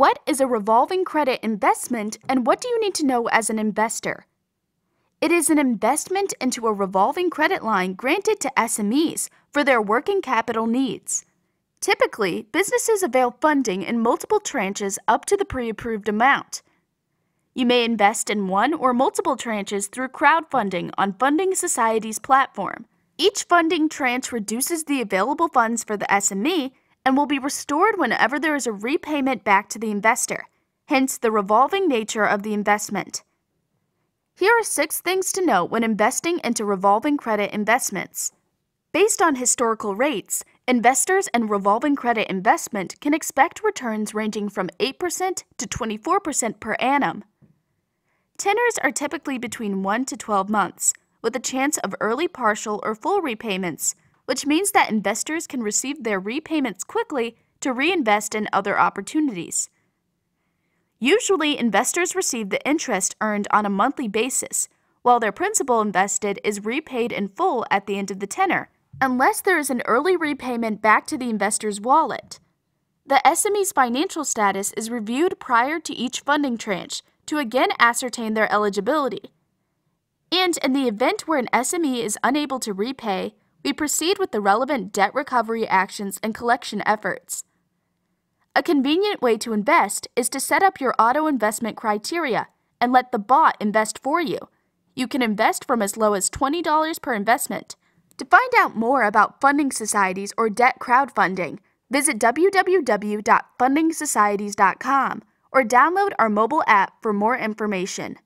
What is a revolving credit investment and what do you need to know as an investor? It is an investment into a revolving credit line granted to SMEs for their working capital needs. Typically, businesses avail funding in multiple tranches up to the pre approved amount. You may invest in one or multiple tranches through crowdfunding on Funding Society's platform. Each funding tranche reduces the available funds for the SME and will be restored whenever there is a repayment back to the investor, hence the revolving nature of the investment. Here are six things to note when investing into revolving credit investments. Based on historical rates, investors in revolving credit investment can expect returns ranging from 8% to 24% per annum. Tenors are typically between 1 to 12 months, with a chance of early partial or full repayments – which means that investors can receive their repayments quickly to reinvest in other opportunities. Usually, investors receive the interest earned on a monthly basis, while their principal invested is repaid in full at the end of the tenor, unless there is an early repayment back to the investor's wallet. The SME's financial status is reviewed prior to each funding tranche to again ascertain their eligibility. And in the event where an SME is unable to repay, we proceed with the relevant debt recovery actions and collection efforts. A convenient way to invest is to set up your auto investment criteria and let the bot invest for you. You can invest from as low as $20 per investment. To find out more about funding societies or debt crowdfunding, visit www.fundingsocieties.com or download our mobile app for more information.